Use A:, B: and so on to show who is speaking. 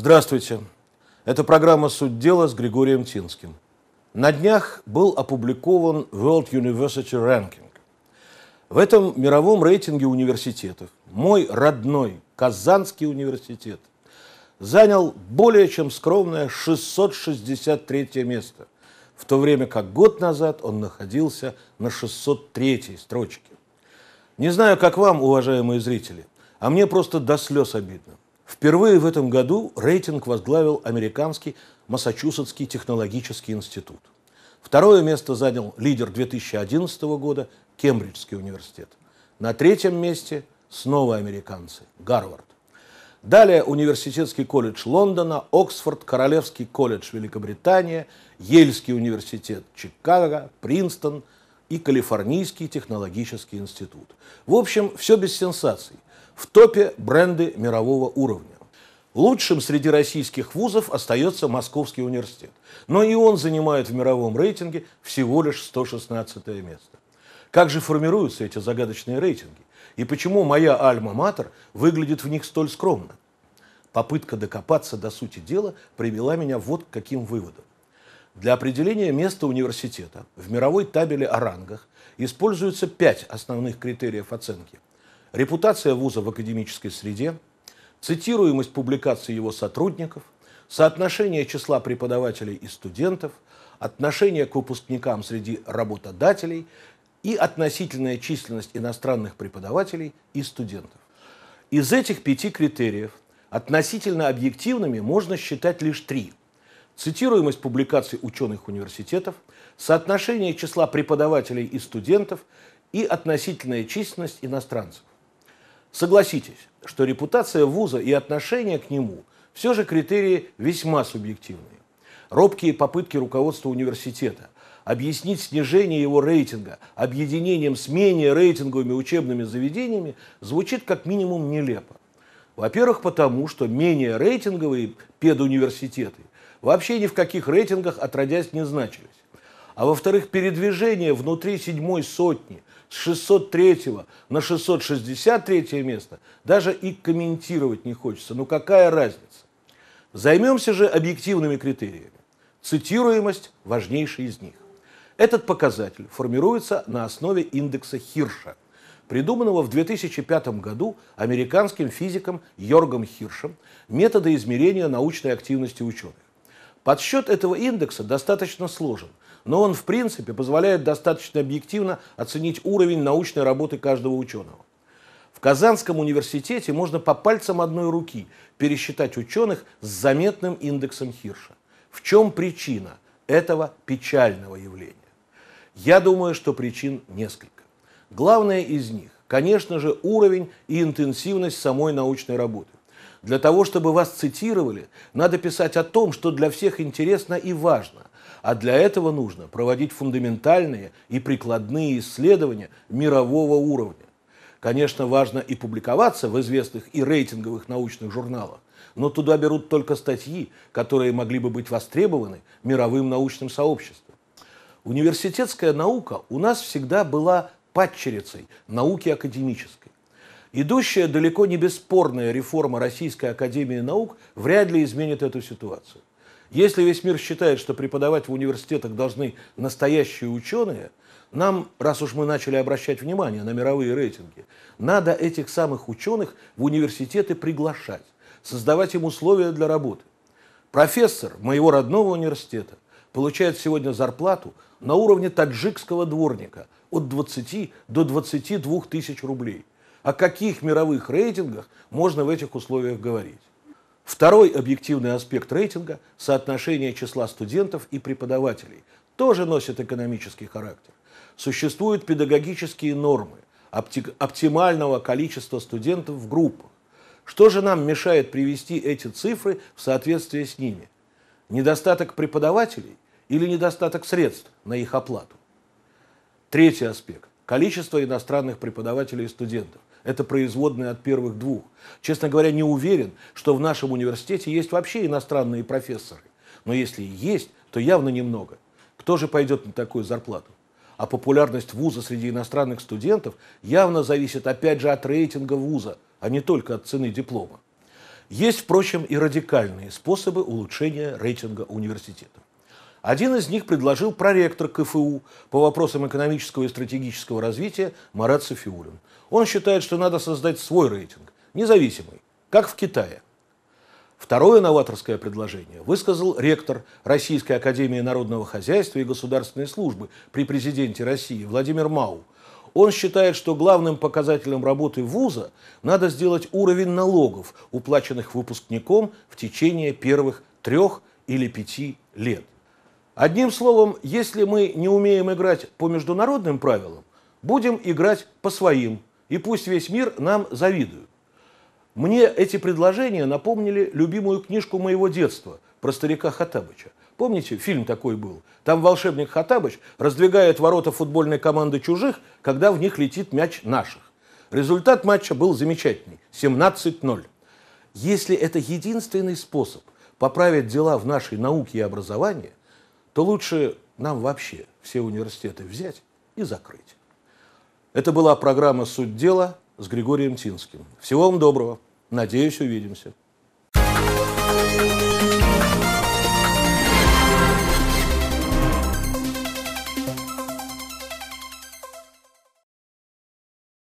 A: Здравствуйте. Это программа «Суть дела» с Григорием Тинским. На днях был опубликован World University Ranking. В этом мировом рейтинге университетов мой родной Казанский университет занял более чем скромное 663 место, в то время как год назад он находился на 603 строчке. Не знаю, как вам, уважаемые зрители, а мне просто до слез обидно. Впервые в этом году рейтинг возглавил американский Массачусетский технологический институт. Второе место занял лидер 2011 года – Кембриджский университет. На третьем месте снова американцы – Гарвард. Далее Университетский колледж Лондона, Оксфорд, Королевский колледж Великобритания, Ельский университет Чикаго, Принстон и Калифорнийский технологический институт. В общем, все без сенсаций – в топе бренды мирового уровня. Лучшим среди российских вузов остается Московский университет. Но и он занимает в мировом рейтинге всего лишь 116 место. Как же формируются эти загадочные рейтинги? И почему моя «Альма-Матер» выглядит в них столь скромно? Попытка докопаться до сути дела привела меня вот к каким выводам. Для определения места университета в мировой табеле о рангах используются пять основных критериев оценки – репутация вуза в академической среде, цитируемость публикаций его сотрудников, соотношение числа преподавателей и студентов, отношение к выпускникам среди работодателей и относительная численность иностранных преподавателей и студентов. Из этих пяти критериев относительно объективными можно считать лишь три. Цитируемость публикаций ученых университетов, соотношение числа преподавателей и студентов и относительная численность иностранцев. Согласитесь, что репутация вуза и отношение к нему все же критерии весьма субъективные. Робкие попытки руководства университета объяснить снижение его рейтинга объединением с менее рейтинговыми учебными заведениями звучит как минимум нелепо. Во-первых, потому что менее рейтинговые педуниверситеты вообще ни в каких рейтингах отродясь не значились а во-вторых, передвижение внутри седьмой сотни с 603 на 663 место даже и комментировать не хочется. Ну какая разница? Займемся же объективными критериями. Цитируемость – важнейший из них. Этот показатель формируется на основе индекса Хирша, придуманного в 2005 году американским физиком Йоргом Хиршем метода измерения научной активности ученых. Подсчет этого индекса достаточно сложен – но он, в принципе, позволяет достаточно объективно оценить уровень научной работы каждого ученого. В Казанском университете можно по пальцам одной руки пересчитать ученых с заметным индексом Хирша. В чем причина этого печального явления? Я думаю, что причин несколько. Главное из них, конечно же, уровень и интенсивность самой научной работы. Для того, чтобы вас цитировали, надо писать о том, что для всех интересно и важно, а для этого нужно проводить фундаментальные и прикладные исследования мирового уровня. Конечно, важно и публиковаться в известных и рейтинговых научных журналах, но туда берут только статьи, которые могли бы быть востребованы мировым научным сообществом. Университетская наука у нас всегда была падчерицей науки академической. Идущая далеко не бесспорная реформа Российской Академии Наук вряд ли изменит эту ситуацию. Если весь мир считает, что преподавать в университетах должны настоящие ученые, нам, раз уж мы начали обращать внимание на мировые рейтинги, надо этих самых ученых в университеты приглашать, создавать им условия для работы. Профессор моего родного университета получает сегодня зарплату на уровне таджикского дворника от 20 до 22 тысяч рублей. О каких мировых рейтингах можно в этих условиях говорить? Второй объективный аспект рейтинга – соотношение числа студентов и преподавателей – тоже носит экономический характер. Существуют педагогические нормы оптимального количества студентов в группах. Что же нам мешает привести эти цифры в соответствие с ними? Недостаток преподавателей или недостаток средств на их оплату? Третий аспект – количество иностранных преподавателей и студентов это производные от первых двух. Честно говоря, не уверен, что в нашем университете есть вообще иностранные профессоры. Но если и есть, то явно немного. Кто же пойдет на такую зарплату? А популярность вуза среди иностранных студентов явно зависит опять же от рейтинга вуза, а не только от цены диплома. Есть, впрочем, и радикальные способы улучшения рейтинга университета. Один из них предложил проректор КФУ по вопросам экономического и стратегического развития Марат Софиулин. Он считает, что надо создать свой рейтинг, независимый, как в Китае. Второе новаторское предложение высказал ректор Российской Академии Народного Хозяйства и Государственной Службы при президенте России Владимир Мау. Он считает, что главным показателем работы вуза надо сделать уровень налогов, уплаченных выпускником в течение первых трех или пяти лет. Одним словом, если мы не умеем играть по международным правилам, будем играть по своим и пусть весь мир нам завидует. Мне эти предложения напомнили любимую книжку моего детства про старика Хатабыча. Помните, фильм такой был? Там волшебник Хатабыч раздвигает ворота футбольной команды чужих, когда в них летит мяч наших. Результат матча был замечательный – 17-0. Если это единственный способ поправить дела в нашей науке и образовании, то лучше нам вообще все университеты взять и закрыть. Это была программа «Суть дела» с Григорием Тинским. Всего вам доброго. Надеюсь, увидимся.